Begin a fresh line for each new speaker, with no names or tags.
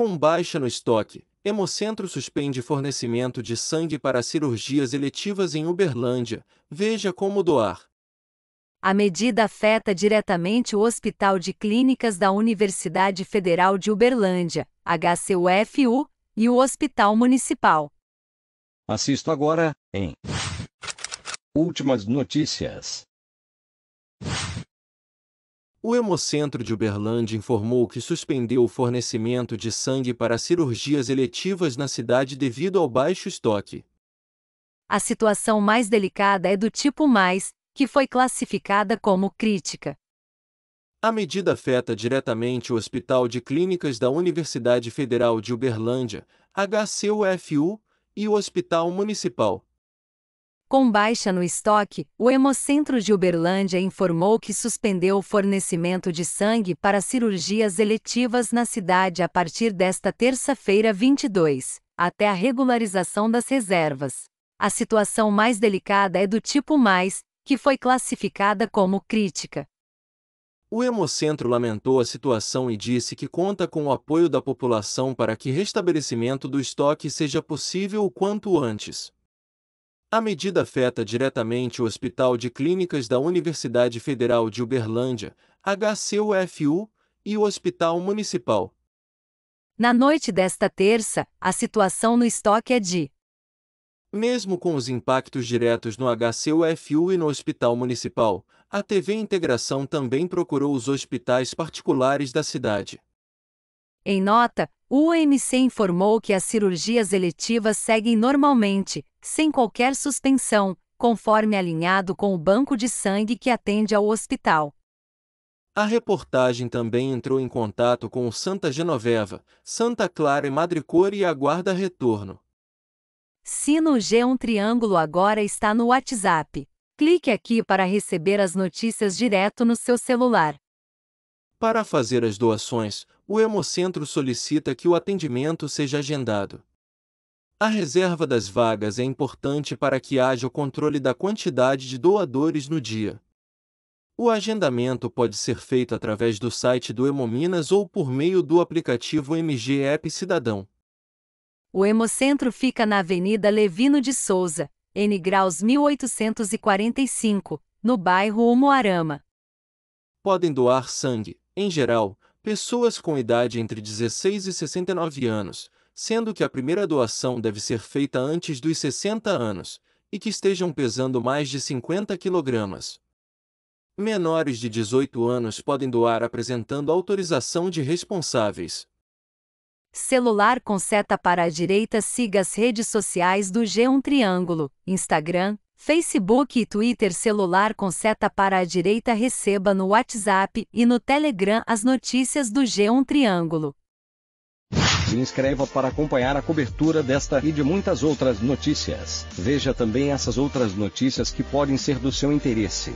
Com baixa no estoque, Hemocentro suspende fornecimento de sangue para cirurgias eletivas em Uberlândia. Veja como doar.
A medida afeta diretamente o Hospital de Clínicas da Universidade Federal de Uberlândia, HCUFU, e o Hospital Municipal.
Assisto agora em Últimas Notícias. O Hemocentro de Uberlândia informou que suspendeu o fornecimento de sangue para cirurgias eletivas na cidade devido ao baixo estoque.
A situação mais delicada é do tipo mais, que foi classificada como crítica.
A medida afeta diretamente o Hospital de Clínicas da Universidade Federal de Uberlândia, HCUFU, e o Hospital Municipal.
Com baixa no estoque, o Hemocentro de Uberlândia informou que suspendeu o fornecimento de sangue para cirurgias eletivas na cidade a partir desta terça-feira 22, até a regularização das reservas. A situação mais delicada é do tipo mais, que foi classificada como crítica.
O Hemocentro lamentou a situação e disse que conta com o apoio da população para que restabelecimento do estoque seja possível o quanto antes. A medida afeta diretamente o Hospital de Clínicas da Universidade Federal de Uberlândia, HCUFU, e o Hospital Municipal.
Na noite desta terça, a situação no estoque é de.
Mesmo com os impactos diretos no HCUFU e no Hospital Municipal, a TV Integração também procurou os hospitais particulares da cidade.
Em nota, o OMC informou que as cirurgias eletivas seguem normalmente, sem qualquer suspensão, conforme alinhado com o banco de sangue que atende ao hospital.
A reportagem também entrou em contato com o Santa Genoveva, Santa Clara e Madricor e aguarda retorno.
Sino G1 um Triângulo agora está no WhatsApp. Clique aqui para receber as notícias direto no seu celular.
Para fazer as doações, o Hemocentro solicita que o atendimento seja agendado. A reserva das vagas é importante para que haja o controle da quantidade de doadores no dia. O agendamento pode ser feito através do site do Hemominas ou por meio do aplicativo MG App Cidadão.
O Hemocentro fica na Avenida Levino de Souza, N graus 1845, no bairro Umuarama.
Podem doar sangue, em geral, pessoas com idade entre 16 e 69 anos, sendo que a primeira doação deve ser feita antes dos 60 anos, e que estejam pesando mais de 50 kg. Menores de 18 anos podem doar apresentando autorização de responsáveis.
Celular com seta para a direita siga as redes sociais do G1 Triângulo, Instagram, Facebook e Twitter celular com seta para a direita receba no WhatsApp e no Telegram as notícias do G1 Triângulo.
Se inscreva para acompanhar a cobertura desta e de muitas outras notícias. Veja também essas outras notícias que podem ser do seu interesse.